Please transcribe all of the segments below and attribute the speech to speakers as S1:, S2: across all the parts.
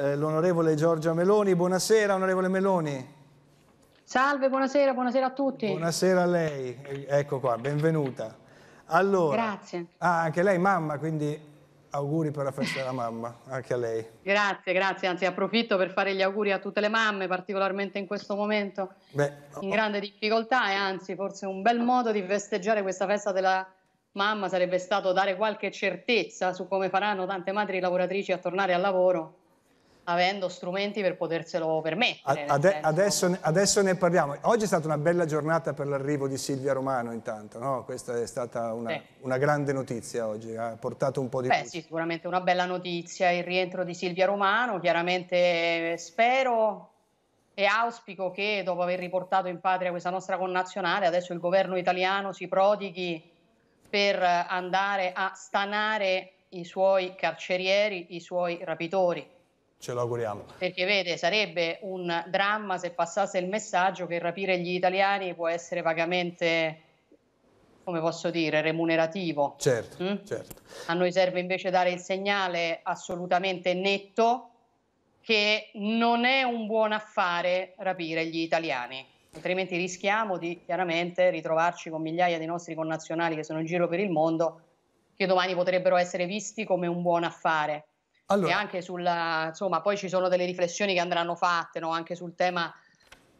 S1: Eh, l'onorevole Giorgia Meloni. Buonasera, onorevole Meloni. Salve, buonasera,
S2: buonasera a tutti.
S1: Buonasera a lei, ecco qua, benvenuta. Allora, Grazie. Ah, anche lei mamma, quindi auguri per la festa della mamma, anche a lei.
S2: Grazie, grazie, anzi approfitto per fare gli auguri a tutte le mamme, particolarmente in questo momento Beh, in oh. grande difficoltà e anzi forse un bel modo di festeggiare questa festa della mamma sarebbe stato dare qualche certezza su come faranno tante madri lavoratrici a tornare al lavoro avendo strumenti per poterselo permettere. Cioè, ade
S1: adesso, ne, adesso, ne parliamo. Oggi è stata una bella giornata per l'arrivo di Silvia Romano intanto, no? questa è stata una, sì. una, grande notizia oggi, ha portato un po' di... Beh luce.
S2: sì, sicuramente una bella notizia il rientro di Silvia Romano, chiaramente eh, spero e auspico che dopo aver riportato in patria questa nostra connazionale, adesso il governo italiano si prodighi per andare a stanare i suoi carcerieri, i suoi rapitori
S1: ce l'auguriamo.
S2: Perché vede, sarebbe un dramma se passasse il messaggio che rapire gli italiani può essere vagamente, come posso dire, remunerativo.
S1: Certo, mm? certo.
S2: A noi serve invece dare il segnale assolutamente netto che non è un buon affare rapire gli italiani, altrimenti rischiamo di chiaramente ritrovarci con migliaia di nostri connazionali che sono in giro per il mondo che domani potrebbero essere visti come un buon affare allora. E anche sulla, insomma, poi ci sono delle riflessioni che andranno fatte no? anche sul tema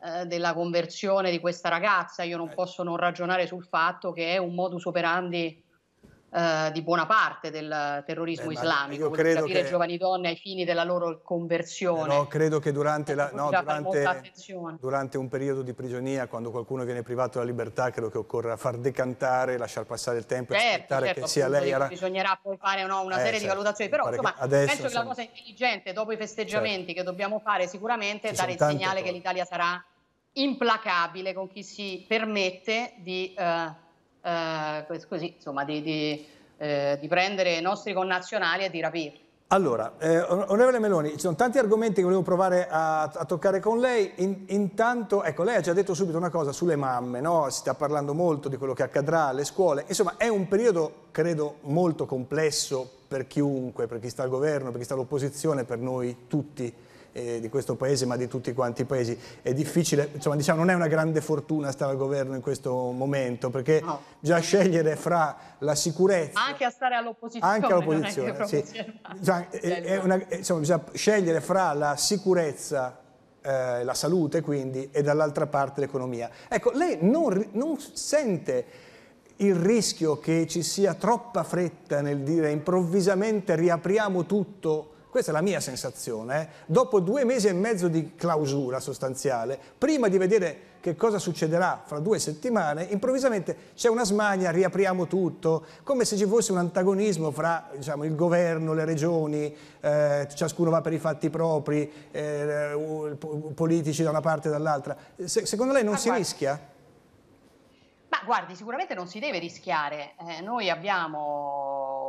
S2: eh, della conversione di questa ragazza. Io non eh. posso non ragionare sul fatto che è un modus operandi eh, di buona parte del terrorismo Beh, islamico, io credo capire che... giovani donne ai fini della loro conversione. Eh no,
S1: credo che durante, la,
S2: no, durante,
S1: durante, un periodo di prigionia, quando qualcuno viene privato della libertà, credo che occorra far decantare, lasciar passare il tempo certo, e aspettare certo, che sia lei... Era...
S2: Bisognerà poi fare no, una eh, serie certo, di valutazioni, però insomma, adesso, penso insomma... che la cosa intelligente, dopo i festeggiamenti certo. che dobbiamo fare sicuramente, è dare il segnale cose. che l'Italia sarà implacabile con chi si permette di... Eh, eh, così, insomma, di, di, eh, di prendere i nostri connazionali e di rapirli.
S1: Allora, eh, onorevole Meloni, ci sono tanti argomenti che volevo provare a, a toccare con lei. In, intanto, ecco, lei ha già detto subito una cosa sulle mamme, no? Si sta parlando molto di quello che accadrà alle scuole. Insomma, è un periodo, credo, molto complesso per chiunque, per chi sta al governo, per chi sta all'opposizione, per noi tutti eh, di questo paese ma di tutti quanti i paesi. È difficile, insomma diciamo non è una grande fortuna stare al governo in questo momento perché no. bisogna scegliere fra la sicurezza...
S2: Anche a stare all'opposizione. Anche all'opposizione, sì. Cioè,
S1: bisogna, insomma, bisogna scegliere fra la sicurezza eh, la salute quindi e dall'altra parte l'economia. Ecco, lei non, non, sente il rischio che ci sia troppa fretta nel dire improvvisamente riapriamo tutto questa è la mia sensazione, eh, dopo due mesi e mezzo di clausura sostanziale, prima di vedere che cosa succederà fra due settimane, improvvisamente c'è una smania, riapriamo tutto, come se ci fosse un antagonismo fra diciamo, il governo, le regioni, eh, ciascuno va per i fatti propri, eh, politici da una parte e dall'altra. Se, secondo lei non ah, si guarda. rischia?
S2: Ma guardi, sicuramente non si deve rischiare. Eh, noi abbiamo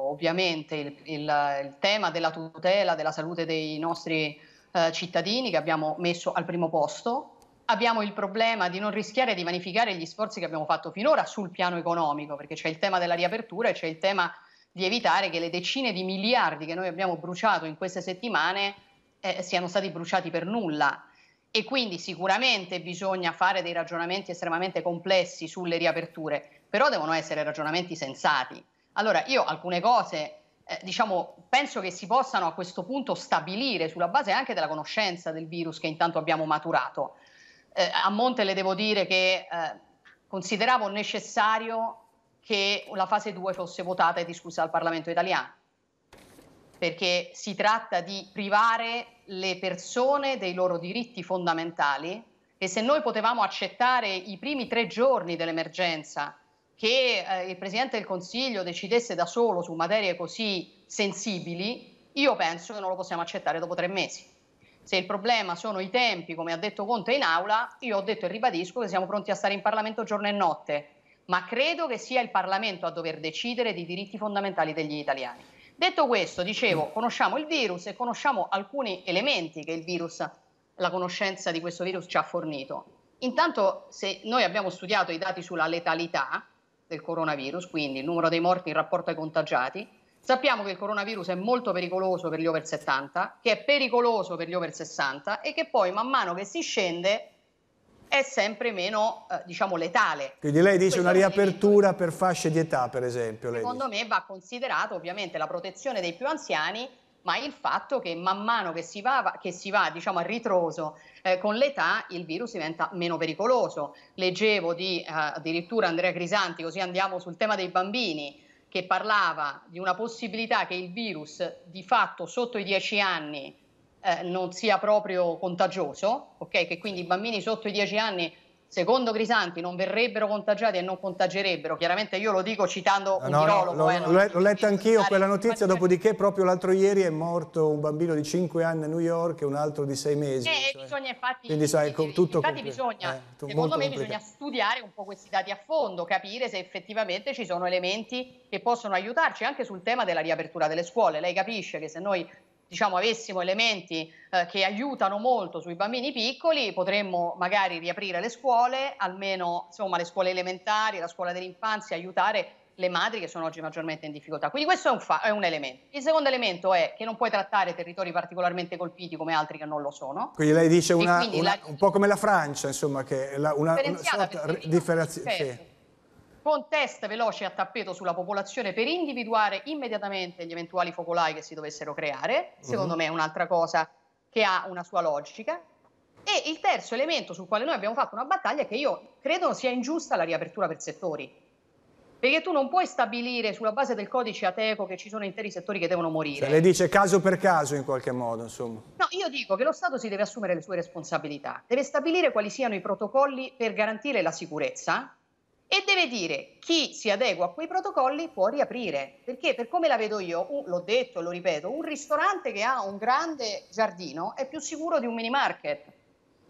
S2: ovviamente il, il, il, tema della tutela della salute dei nostri eh, cittadini che abbiamo messo al primo posto. Abbiamo il problema di non rischiare di vanificare gli sforzi che abbiamo fatto finora sul piano economico, perché c'è il tema della riapertura e c'è il tema di evitare che le decine di miliardi che noi abbiamo bruciato in queste settimane eh, siano stati bruciati per nulla. E quindi sicuramente bisogna fare dei ragionamenti estremamente complessi sulle riaperture, però devono essere ragionamenti sensati. Allora, io alcune cose eh, diciamo, penso che si possano a questo punto stabilire sulla base anche della conoscenza del virus che intanto abbiamo maturato. Eh, a monte le devo dire che eh, consideravo necessario che la fase 2 fosse votata e discussa dal Parlamento italiano, perché si tratta di privare le persone dei loro diritti fondamentali e se noi potevamo accettare i primi tre giorni dell'emergenza che eh, il Presidente del Consiglio decidesse da solo su materie così sensibili, io penso che non lo possiamo accettare dopo tre mesi. Se il problema sono i tempi, come ha detto Conte in aula, io ho detto e ribadisco che siamo pronti a stare in Parlamento giorno e notte, ma credo che sia il Parlamento a dover decidere dei diritti fondamentali degli italiani. Detto questo, dicevo, conosciamo il virus e conosciamo alcuni elementi che il virus, la conoscenza di questo virus ci ha fornito. Intanto, se noi abbiamo studiato i dati sulla letalità, del coronavirus, quindi il numero dei morti in rapporto ai contagiati. Sappiamo che il coronavirus è molto pericoloso per gli over 70, che è pericoloso per gli over 60 e che poi man mano che si scende è sempre meno eh, diciamo letale. Quindi lei dice Questo una riapertura
S1: per fasce di età, per esempio. Secondo
S2: me va considerato ovviamente la protezione dei più anziani ma il fatto che man mano che si va, che si va diciamo, a ritroso eh, con l'età il virus diventa meno pericoloso. Leggevo di eh, addirittura Andrea Crisanti, così andiamo sul tema dei bambini, che parlava di una possibilità che il virus di fatto sotto i 10 anni eh, non sia proprio contagioso, okay? che quindi i bambini sotto i 10 anni secondo Crisanti non verrebbero contagiati e non contagierebbero. Chiaramente io lo dico citando un no, virologo. No, eh, l'ho,
S1: l'ho letta anch'io quella notizia, dopodiché proprio l'altro ieri è morto un bambino di 5 anni a New York e un altro di 6 mesi. Eh, cioè.
S2: bisogna infatti, quindi, sai, infatti compl- bisogna, eh, secondo me complicato. bisogna studiare un po' questi dati a fondo, capire se effettivamente ci sono elementi che possono aiutarci anche sul tema della riapertura delle scuole. Lei capisce che se noi diciamo, avessimo elementi eh, che aiutano molto sui bambini piccoli, potremmo magari riaprire le scuole, almeno insomma, le scuole elementari, la scuola dell'infanzia, aiutare le madri che sono oggi maggiormente in difficoltà. Quindi questo è un, fa- è un, elemento. Il secondo elemento è che non puoi trattare territori particolarmente colpiti come altri che non lo sono. Quindi lei dice una, quindi una, la...
S1: un po' come la Francia, insomma, che la, una, una sorta differenziata. Sì. Certo
S2: con test veloci a tappeto sulla popolazione per individuare immediatamente gli eventuali focolai che si dovessero creare, secondo uh-huh. me è un'altra cosa che ha una sua logica. E il terzo elemento sul quale noi abbiamo fatto una battaglia è che io credo sia ingiusta la riapertura per settori. Perché tu non puoi stabilire sulla base del codice ateco che ci sono interi settori che devono morire. Se cioè, le
S1: dice caso per caso in qualche modo, insomma.
S2: No, io dico che lo Stato si deve assumere le sue responsabilità, deve stabilire quali siano i protocolli per garantire la sicurezza, e deve dire chi si adegua a quei protocolli può riaprire, perché per come la vedo io, l'ho detto e lo ripeto, un ristorante che ha un grande giardino è più sicuro di un mini market.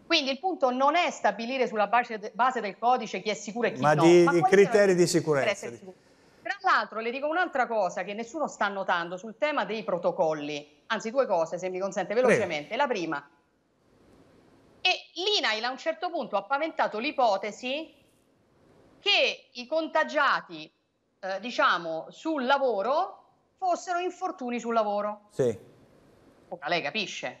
S2: Quindi il punto non è stabilire sulla base, base del codice chi è sicuro e chi ma no. Di, ma di criteri di sicurezza. Tra l'altro le dico un'altra cosa che nessuno sta notando sul tema dei protocolli, anzi due cose se mi consente velocemente. Prego. La prima, e l'INAIL a un certo punto ha paventato l'ipotesi che i contagiati, eh, diciamo, sul lavoro fossero infortuni sul lavoro. Sì. Ora lei capisce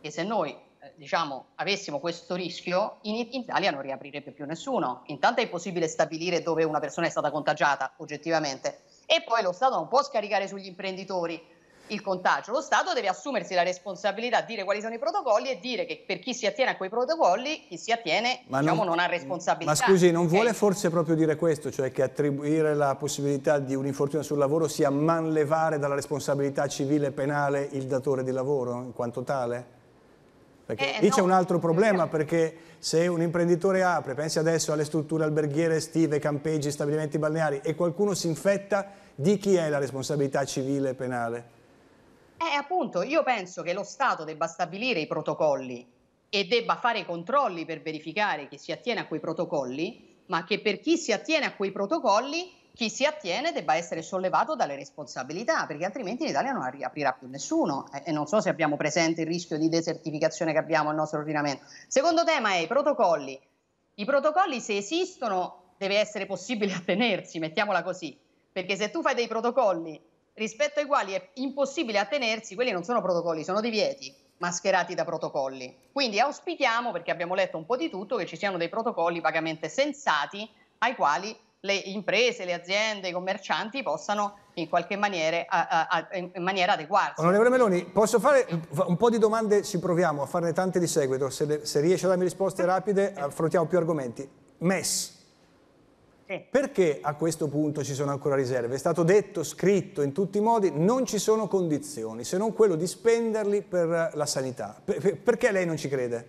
S2: che se noi eh, diciamo, avessimo questo rischio, in Italia non riaprirebbe più nessuno. Intanto è impossibile stabilire dove una persona è stata contagiata oggettivamente e poi lo Stato non può scaricare sugli imprenditori il contagio. Lo Stato deve assumersi la responsabilità dire quali sono i protocolli e dire che per chi si attiene a quei protocolli, chi si attiene ma diciamo, non, non, ha responsabilità. Ma scusi, non
S1: okay? vuole forse proprio dire questo, cioè che attribuire la possibilità di un infortunio sul lavoro sia manlevare dalla responsabilità civile e penale il datore di lavoro in quanto tale? Perché eh, lì no. c'è un altro problema, perché se un imprenditore apre, pensi adesso alle strutture alberghiere estive, campeggi, stabilimenti balneari, e qualcuno si infetta, di chi è la responsabilità civile e penale?
S2: Eh, appunto, io penso che lo Stato debba stabilire i protocolli e debba fare i controlli per verificare che si attiene a quei protocolli, ma che per chi si attiene a quei protocolli, chi si attiene debba essere sollevato dalle responsabilità, perché altrimenti in Italia non riaprirà più nessuno. E non so se abbiamo presente il rischio di desertificazione che abbiamo nel nostro ordinamento. Secondo tema è i protocolli. I protocolli, se esistono, deve essere possibile attenersi, mettiamola così, perché se tu fai dei protocolli rispetto ai quali è impossibile attenersi, quelli non sono protocolli, sono divieti mascherati da protocolli. Quindi auspichiamo, perché abbiamo letto un po' di tutto, che ci siano dei protocolli vagamente sensati ai quali le imprese, le aziende, i commercianti possano in qualche maniera, a, a, in maniera adeguarsi.
S1: Onorevole Meloni, posso fare un po' di domande? Ci proviamo a farne tante di seguito. Se, le, se riesce a darmi risposte rapide, affrontiamo più argomenti. MES, perché a questo punto ci sono ancora riserve? È stato detto, scritto in tutti i modi, non ci sono condizioni se non quello di spenderli per la sanità. Per, perché lei non ci crede?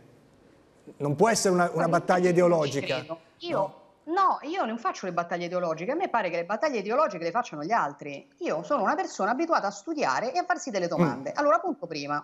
S1: Non può essere una, una battaglia ideologica.
S2: Io no? No, io non faccio le battaglie ideologiche, a me pare che le battaglie ideologiche le facciano gli altri. Io sono una persona abituata a studiare e a farsi delle domande. Mm. Allora, punto prima.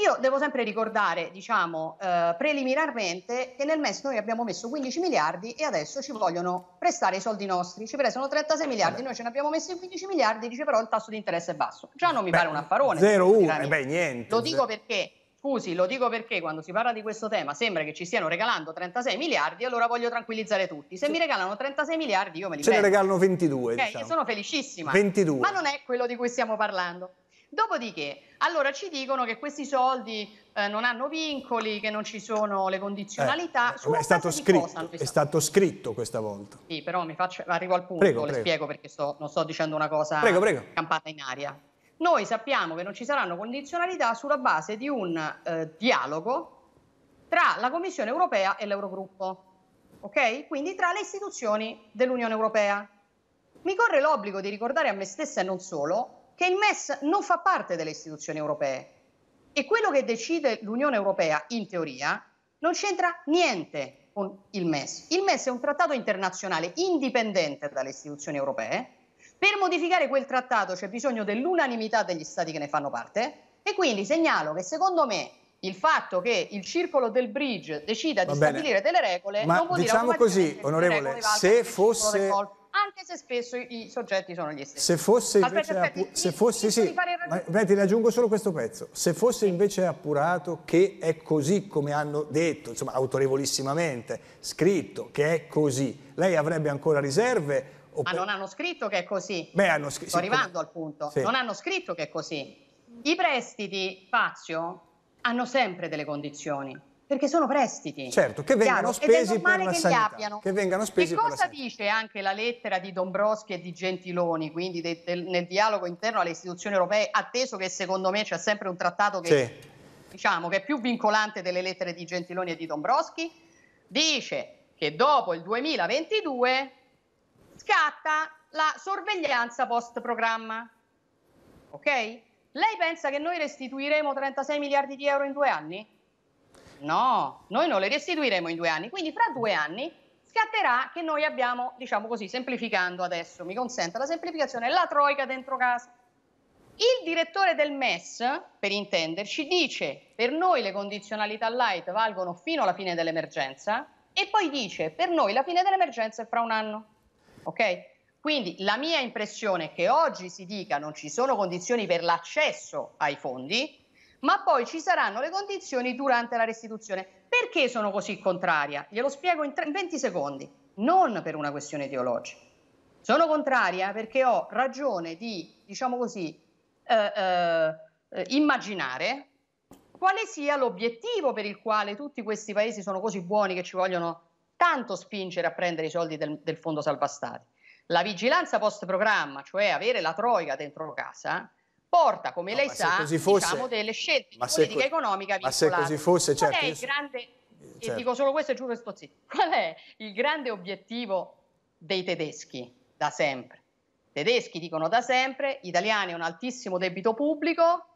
S2: Io devo sempre ricordare, diciamo, eh, preliminarmente che nel MES noi abbiamo messo 15 miliardi e adesso ci vogliono prestare i soldi nostri. Ci prestano 36 miliardi, noi ce ne abbiamo messi 15 miliardi, dice però il tasso di interesse è basso. Già non mi beh, pare un affarone. 0,1, eh beh niente. Lo dico perché Scusi, lo dico perché quando si parla di questo tema sembra che ci stiano regalando 36 miliardi, allora voglio tranquillizzare tutti. Se mi regalano 36 miliardi io me li Ce prendo. Ce ne
S1: regalano 22, okay, diciamo. Io sono
S2: felicissima. 22. Ma non è quello di cui stiamo parlando. Dopodiché, allora ci dicono che questi soldi eh, non hanno vincoli, che non ci sono le condizionalità. Eh, è, stato scritto, è
S1: stato scritto questa volta.
S2: Sì, però mi faccio, arrivo al punto, prego, le prego. spiego perché sto, non sto dicendo una cosa prego, prego. campata in aria. Noi sappiamo che non ci saranno condizionalità sulla base di un eh, dialogo tra la Commissione europea e l'Eurogruppo, ok? Quindi tra le istituzioni dell'Unione europea. Mi corre l'obbligo di ricordare a me stessa e non solo che il MES non fa parte delle istituzioni europee e quello che decide l'Unione Europea, in teoria, non c'entra niente con il MES. Il MES è un trattato internazionale indipendente dalle istituzioni europee. Per modificare quel trattato c'è bisogno dell'unanimità degli stati che ne fanno parte e quindi segnalo che secondo me il fatto che il circolo del bridge decida di stabilire delle regole Ma non vuol diciamo dire così, onorevole, se fosse anche se spesso i soggetti sono gli stessi. Se fosse invece, aspetta, aspetta, se fosse, sì, ma,
S1: beh, ti aggiungo solo questo pezzo, se fosse sì. invece appurato che è così come hanno detto, insomma autorevolissimamente, scritto che è così, lei avrebbe ancora riserve? Oppure... Ma non
S2: hanno scritto che è così. Beh, hanno scritto. Sto arrivando al punto. Sì. Non hanno scritto che è così. I prestiti, Fazio, hanno sempre delle condizioni perché sono prestiti. Certo, che vengano Chiaro, spesi per la che sanità. Che vengano spesi che cosa dice anche la lettera di Dombroschi e di Gentiloni, quindi de, de, nel dialogo interno alle istituzioni europee, atteso che secondo me c'è sempre un trattato che, sì. diciamo, che è più vincolante delle lettere di Gentiloni e di Dombroschi? Dice che dopo il 2022 scatta la sorveglianza post programma. Ok? Lei pensa che noi restituiremo 36 miliardi di euro in due anni? No, noi non le restituiremo in due anni, quindi fra due anni scatterà che noi abbiamo, diciamo così, semplificando adesso, mi consenta la semplificazione, la troica dentro casa. Il direttore del MES, per intenderci, dice per noi le condizionalità light valgono fino alla fine dell'emergenza e poi dice per noi la fine dell'emergenza è fra un anno. Ok? Quindi la mia impressione è che oggi si dica non ci sono condizioni per l'accesso ai fondi, ma poi ci saranno le condizioni durante la restituzione. Perché sono così contraria? Glielo spiego in, 20 secondi, non per una questione ideologica. Sono contraria perché ho ragione di, diciamo così, eh, eh, immaginare quale sia l'obiettivo per il quale tutti questi paesi sono così buoni che ci vogliono tanto spingere a prendere i soldi del, del fondo salva stati. La vigilanza post programma, cioè avere la troica dentro casa, porta, come no, lei sa, diciamo, fosse, diciamo, delle scelte di politica economica vincolate. Ma se così fosse, certo. Qual è certo, il grande, eh, certo. dico solo questo e giuro sto zitto, qual è il grande obiettivo dei tedeschi da sempre? I tedeschi dicono da sempre, gli italiani hanno un altissimo debito pubblico,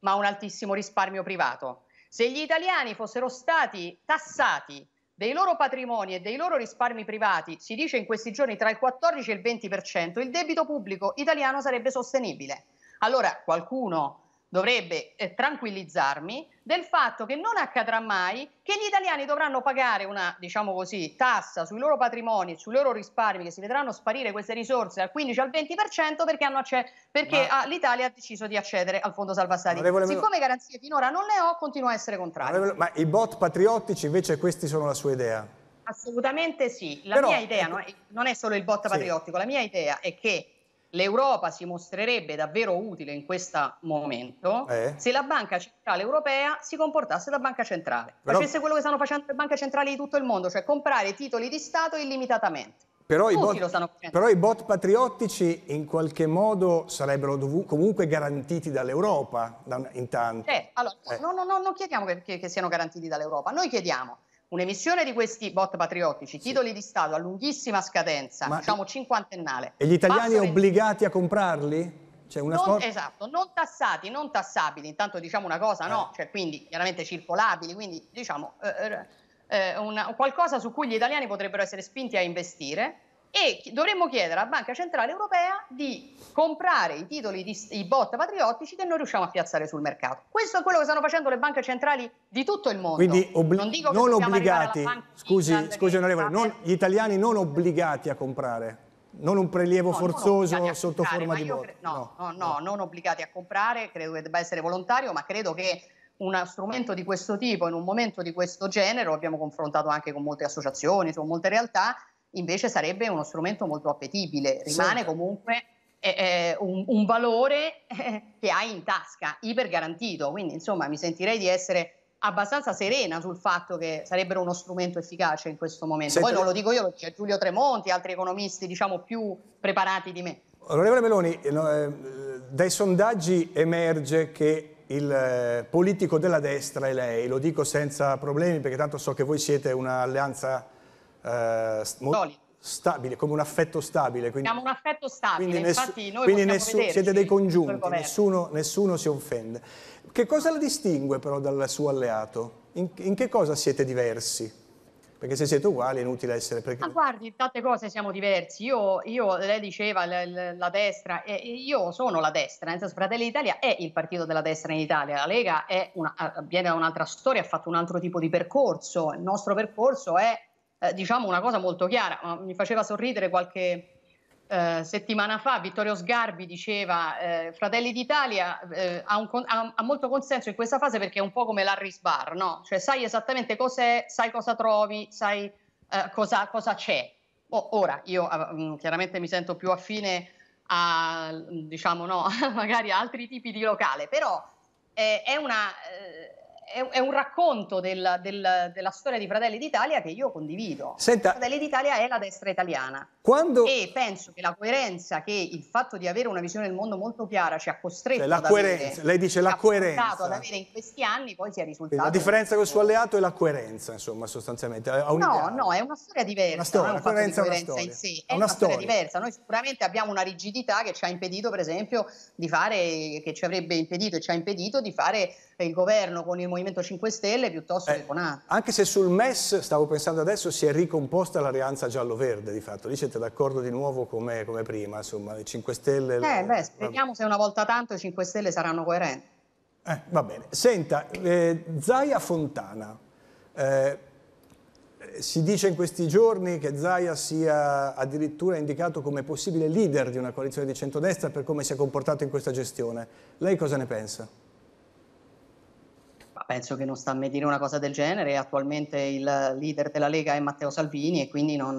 S2: ma un altissimo risparmio privato. Se gli italiani fossero stati tassati dei loro patrimoni e dei loro risparmi privati, si dice in questi giorni tra il 14 e il 20%, il debito pubblico italiano sarebbe sostenibile. Allora qualcuno dovrebbe eh, tranquillizzarmi del fatto che non accadrà mai che gli italiani dovranno pagare una, diciamo così, tassa sui loro patrimoni, sui loro risparmi, che si vedranno sparire queste risorse al 15 al 20% perché, acce- perché Ma... l'Italia ha deciso di accedere al Fondo Salva Stati. Onorevole... Siccome garanzie finora non le ho, continuo a essere contrario.
S1: Onorevole... Ma i bot patriottici invece questi sono la sua idea?
S2: Assolutamente sì. La Però... mia idea ecco non è, non è solo il bot sì. patriottico, la mia idea è che l'Europa si mostrerebbe davvero utile in questo momento eh. se la Banca Centrale Europea si comportasse da banca centrale, Però... facesse quello che stanno facendo le banche centrali di tutto il mondo, cioè comprare titoli di Stato illimitatamente.
S1: Però i, bot, però i, bot, patriottici in qualche modo sarebbero dov- comunque garantiti dall'Europa, da, intanto.
S2: Eh, allora, eh. No, no, no, non chiediamo che, che, che siano garantiti dall'Europa, noi chiediamo un'emissione di questi bot patriottici, titoli sì. di Stato a lunghissima scadenza, Ma diciamo cinquantennale. E gli italiani passano...
S1: obbligati a comprarli? Cioè una non, sport...
S2: Esatto, non tassati, non tassabili, intanto diciamo una cosa, eh. no, cioè, quindi chiaramente circolabili, quindi diciamo eh, eh, eh, una, qualcosa su cui gli italiani potrebbero essere spinti a investire e dovremmo chiedere alla Banca Centrale Europea di comprare i titoli, di, i bot patriottici che noi riusciamo a piazzare sul mercato. Questo è quello che stanno facendo le banche centrali di tutto il mondo. Quindi obli- non, dico non obbligati, scusi, scusi
S1: onorevole, non, gli italiani non obbligati a comprare. Non un prelievo no, forzoso sotto forma di bot. Cre-
S2: no, no, no, no, non obbligati a comprare, credo che debba essere volontario, ma credo che uno strumento di questo tipo in un momento di questo genere, lo abbiamo confrontato anche con molte associazioni, con molte realtà, invece sarebbe uno strumento molto appetibile, rimane sì. comunque eh, eh, un, un, valore eh, che hai in tasca, iper garantito, quindi insomma mi sentirei di essere abbastanza serena sul fatto che sarebbero uno strumento efficace in questo momento. Senta... Poi non lo dico io, c'è Giulio Tremonti, altri economisti diciamo più preparati di me.
S1: Onorevole Meloni, eh, dai sondaggi emerge che il politico della destra è lei, lo dico senza problemi perché tanto so che voi siete un'alleanza eh, molto stabile, come un affetto stabile. Quindi,
S2: siamo un affetto stabile, quindi infatti noi quindi nessu- siete dei congiunti,
S1: nessuno, nessuno, si offende. Che cosa la distingue però dal suo alleato? In, in che cosa siete diversi? Perché se siete uguali è inutile essere... Perché... Ma
S2: guardi, in tante cose siamo diversi. Io, io lei diceva la, la, destra, eh, io sono la destra, nel senso Fratelli d'Italia è il partito della destra in Italia. La Lega una, viene da un'altra storia, ha fatto un altro tipo di percorso. Il nostro percorso è eh, diciamo una cosa molto chiara, mi faceva sorridere qualche eh, settimana fa Vittorio Sgarbi diceva eh, Fratelli d'Italia eh, ha, un, ha, ha, molto consenso in questa fase perché è un po' come l'Harris Bar, no? cioè sai esattamente cos'è, sai cosa trovi, sai eh, cosa, cosa, c'è. O, ora io mm, chiaramente mi sento più affine a diciamo no, magari altri tipi di locale, però è una, è, un racconto del, del, della storia di Fratelli d'Italia che io condivido. Senta, Fratelli d'Italia è la destra italiana. Quando... E penso che la coerenza che il fatto di avere una visione del mondo molto chiara ci ha costretto cioè, la coerenza, avere, lei dice la coerenza. ad avere in questi anni poi sia risultato. La differenza
S1: con il suo alleato è la coerenza, insomma, sostanzialmente. no,
S2: no, è una storia diversa. Una storia, la coerenza, coerenza è una storia. in sé, è una, una storia. storia diversa. Noi sicuramente abbiamo una rigidità che ci ha impedito, per esempio, di fare, che ci avrebbe impedito e ci ha impedito di fare il governo con il movimento Movimento 5 Stelle piuttosto eh, che con altri.
S1: Anche se sul MES, stavo pensando adesso, si è ricomposta l'alleanza giallo-verde di fatto, lì siete d'accordo di nuovo come, come prima, insomma, i 5 Stelle... Eh,
S2: beh, speriamo se una volta tanto i 5 Stelle saranno coerenti.
S1: Eh, va bene. Senta, eh, Zaia Fontana, eh, si dice in questi giorni che Zaia sia addirittura indicato come possibile leader di una coalizione di centrodestra per come si è comportato in questa gestione. Lei cosa ne pensa?
S2: penso che non sta a me dire una cosa del genere. Attualmente il leader della Lega è Matteo Salvini e quindi non,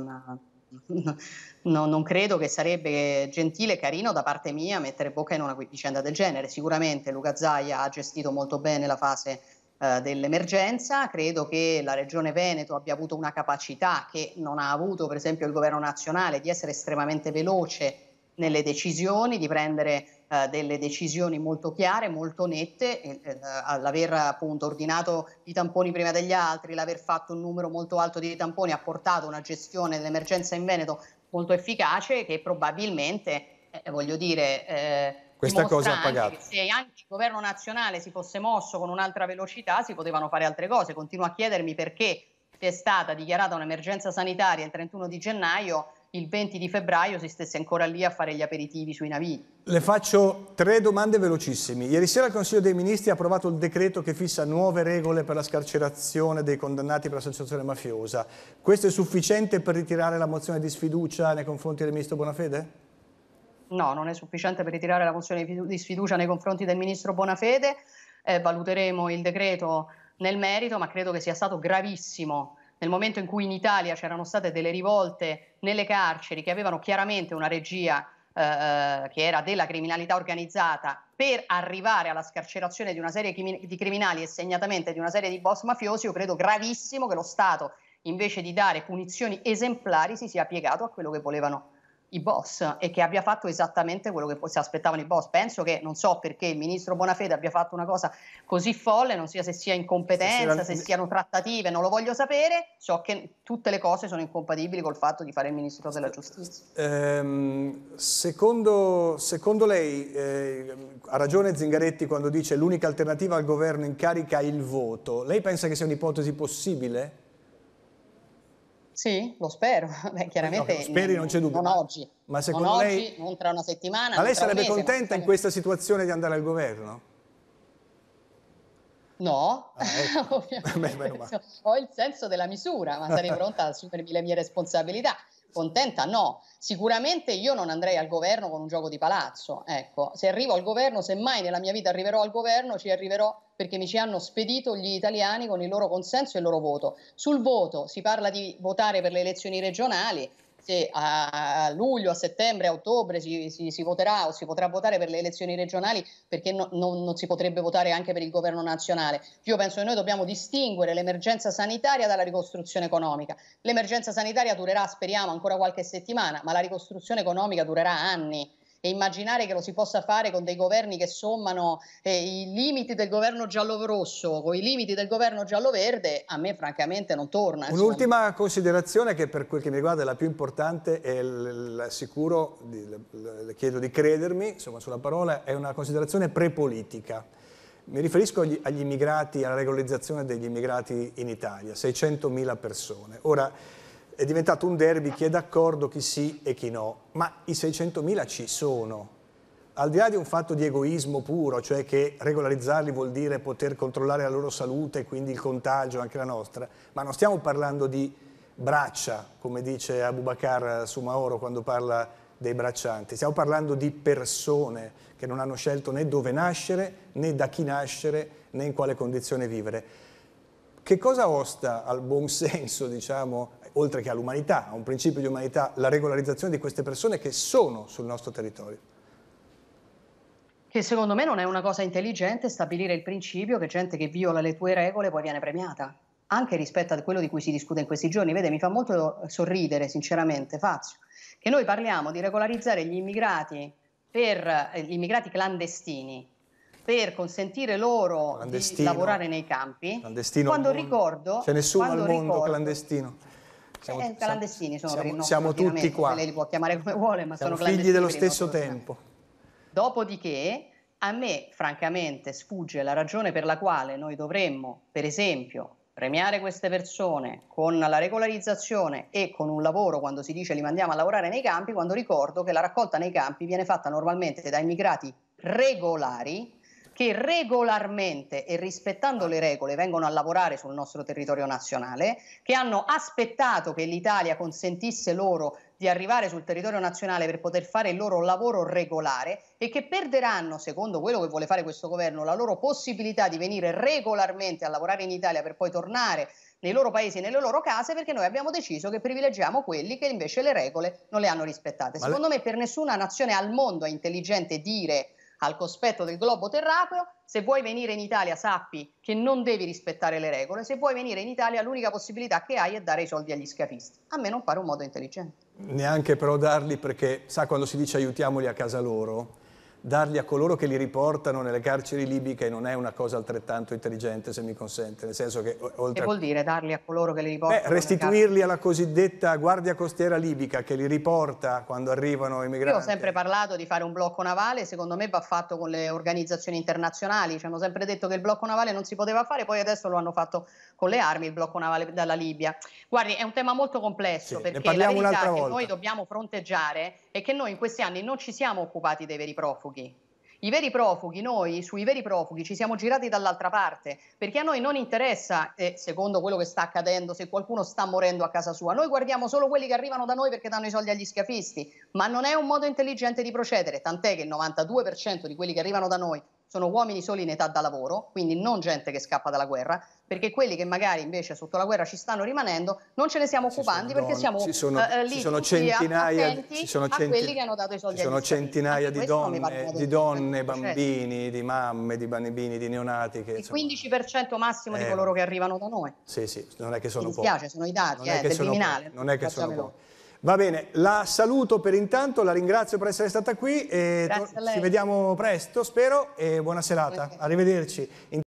S2: no, non credo che sarebbe gentile e carino da parte mia mettere bocca in una vicenda del genere. Sicuramente Luca Zaia ha gestito molto bene la fase eh, dell'emergenza, credo che la Regione Veneto abbia avuto una capacità che non ha avuto per esempio il governo nazionale di essere estremamente veloce nelle decisioni, di prendere eh, delle decisioni molto chiare, molto nette, eh, eh, appunto ordinato i tamponi prima degli altri, l'aver fatto un numero molto alto di tamponi ha portato a una gestione dell'emergenza in Veneto molto efficace che probabilmente, eh, voglio dire, eh,
S1: questa cosa ha pagato.
S2: Se anche il governo nazionale si fosse mosso con un'altra velocità si potevano fare altre cose. Continuo a chiedermi perché è stata dichiarata un'emergenza sanitaria il 31 di gennaio il 20 di febbraio si stesse ancora lì a fare gli aperitivi sui navigli.
S1: Le faccio tre domande velocissime. Ieri sera il Consiglio dei Ministri ha approvato il decreto che fissa nuove regole per la scarcerazione dei condannati per associazione mafiosa. Questo è sufficiente per ritirare la mozione di sfiducia nei confronti del Ministro Bonafede?
S2: No, non è sufficiente per ritirare la mozione di sfiducia nei confronti del Ministro Bonafede. Eh, valuteremo il decreto nel merito, ma credo che sia stato gravissimo nel momento in cui in Italia c'erano state delle rivolte nelle carceri che avevano chiaramente una regia eh, eh che era della criminalità organizzata per arrivare alla scarcerazione di una serie di criminali e segnatamente di una serie di boss mafiosi, io credo gravissimo che lo Stato invece di dare punizioni esemplari si sia piegato a quello che volevano i boss e che abbia fatto esattamente quello che si aspettavano i boss. Penso che non so perché il ministro Bonafede abbia fatto una cosa così folle, non sia se sia incompetenza, se, siano trattative, non lo voglio sapere. So che tutte le cose sono incompatibili col fatto di fare il ministro della giustizia.
S1: Ehm, secondo, secondo, lei eh, ha ragione Zingaretti quando dice l'unica alternativa al governo in carica è il voto. Lei pensa che sia un'ipotesi possibile?
S2: Sì, lo spero. Beh, eh, chiaramente. No, speri, non c'è dubbio.
S1: Non oggi. Ma secondo non lei. Oggi,
S2: non tra una settimana. Ma lei sarebbe mese, contenta
S1: in questa situazione di andare al governo? No, ah,
S2: ecco. ovviamente. Beh, ho il senso della misura, ma sarei pronta ad assumermi le mie responsabilità. Contenta no, sicuramente io non andrei al governo con un gioco di palazzo, ecco, se arrivo al governo, se mai nella mia vita arriverò al governo, ci arriverò perché mi ci hanno spedito gli italiani con il loro consenso e il loro voto. Sul voto si parla di votare per le elezioni regionali, se a luglio, a settembre, a ottobre si, si, si, voterà o si potrà votare per le elezioni regionali, perché no, no, non si potrebbe votare anche per il governo nazionale. Io penso che noi dobbiamo distinguere l'emergenza sanitaria dalla ricostruzione economica. L'emergenza sanitaria durerà, speriamo, ancora qualche settimana, ma la ricostruzione economica durerà anni e immaginare che lo si possa fare con dei governi che sommano eh, i limiti del governo giallo-rosso con i limiti del governo giallo-verde, a me francamente non torna. Un'ultima
S1: considerazione che per quel che mi riguarda è la più importante e sicuro, le chiedo di credermi, insomma sulla parola, è una considerazione prepolitica. Mi riferisco agli, agli immigrati, alla regolarizzazione degli immigrati in Italia, 600.000 persone. Ora, è diventato un derby, chi è d'accordo, chi sì e chi no. Ma i 600.000 ci sono. Al di là di un fatto di egoismo puro, cioè che regolarizzarli vuol dire poter controllare la loro salute e quindi il contagio, anche la nostra, ma non stiamo parlando di braccia, come dice Abubakar Sumaoro quando parla dei braccianti, stiamo parlando di persone che non hanno scelto né dove nascere, né da chi nascere, né in quale condizione vivere. Che cosa osta al buon senso, diciamo, oltre che all'umanità, a un principio di umanità, la regolarizzazione di queste persone che sono sul nostro territorio.
S2: Che secondo me non è una cosa intelligente stabilire il principio che gente che viola le tue regole poi viene premiata, anche rispetto a quello di cui si discute in questi giorni. Vede, mi fa molto sorridere, sinceramente, Fazio, che noi parliamo di regolarizzare gli immigrati, per, eh, gli immigrati clandestini per consentire loro di lavorare nei campi. Clandestino quando mondo. ricordo, C'è nessuno al mondo ricordo,
S1: clandestino. Siamo, eh,
S2: clandestini sono siamo, per il nostro Siamo tutti qua. Lei li può chiamare come vuole, ma siamo sono figli dello stesso tempo. Dopodiché, a me francamente sfugge la ragione per la quale noi dovremmo, per esempio, premiare queste persone con la regolarizzazione e con un lavoro quando si dice li mandiamo a lavorare nei campi, quando ricordo che la raccolta nei campi viene fatta normalmente da immigrati regolari che regolarmente e rispettando le regole vengono a lavorare sul nostro territorio nazionale, che hanno aspettato che l'Italia consentisse loro di arrivare sul territorio nazionale per poter fare il loro lavoro regolare e che perderanno, secondo quello che vuole fare questo governo, la loro possibilità di venire regolarmente a lavorare in Italia per poi tornare nei loro paesi e nelle loro case perché noi abbiamo deciso che privilegiamo quelli che invece le regole non le hanno rispettate. Secondo me per nessuna nazione al mondo è intelligente dire al cospetto del globo terracqueo, se vuoi venire in Italia sappi che non devi rispettare le regole, se vuoi venire in Italia l'unica possibilità che hai è dare i soldi agli scafisti. A me non pare un modo intelligente.
S1: Neanche però darli perché, sa, quando si dice aiutiamoli a casa loro, darli a coloro che li riportano nelle carceri libiche non è una cosa altrettanto intelligente, se mi consente, nel senso che oltre... Che vuol dire
S2: darli a coloro che li riportano? Beh, restituirli
S1: alla cosiddetta guardia costiera libica che li riporta quando arrivano i migranti. Io ho
S2: sempre parlato di fare un blocco navale, secondo me va fatto con le organizzazioni internazionali, ci hanno sempre detto che il blocco navale non si poteva fare, poi adesso lo hanno fatto con le armi, il blocco navale dalla Libia. Guardi, è un tema molto complesso sì, perché la verità che volta. noi dobbiamo fronteggiare è che noi in questi anni non ci siamo occupati dei veri profughi, profughi. I veri profughi, noi sui veri profughi ci siamo girati dall'altra parte, perché a noi non interessa, eh, secondo quello che sta accadendo, se qualcuno sta morendo a casa sua. Noi guardiamo solo quelli che arrivano da noi perché danno i soldi agli scafisti, ma non è un modo intelligente di procedere, tant'è che il 92% di quelli che arrivano da noi sono uomini soli in età da lavoro, quindi non gente che scappa dalla guerra, perché quelli che magari invece sotto la guerra ci stanno rimanendo non ce ne stiamo occupando perché siamo ci sono, uh, lì ci sono centinaia, ci sono centi- a quelli che hanno dato i soldi ci sono
S1: centinaia di donne, di donne, bambini, di mamme, di bambini, di neonati che, insomma,
S2: il 15% massimo eh, di coloro che arrivano da noi
S1: sì sì, non è che sono Mi dispiace,
S2: sono i dati eh, del criminale non è che sono pochi
S1: Va bene, la saluto per intanto, la ringrazio per essere stata qui e ci vediamo presto, spero, e buona serata. Arrivederci.